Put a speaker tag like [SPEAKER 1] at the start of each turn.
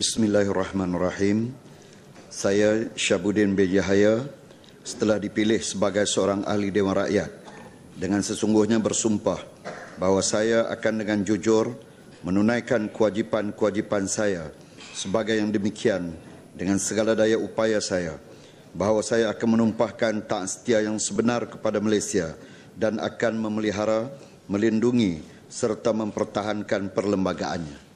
[SPEAKER 1] Bismillahirrahmanirrahim. Saya Syabudin B. Yahaya setelah dipilih sebagai seorang ahli Dewan Rakyat dengan sesungguhnya bersumpah bahawa saya akan dengan jujur menunaikan kewajipan-kewajipan saya sebagai yang demikian dengan segala daya upaya saya bahawa saya akan menumpahkan tak setia yang sebenar kepada Malaysia dan akan memelihara, melindungi serta mempertahankan perlembagaannya.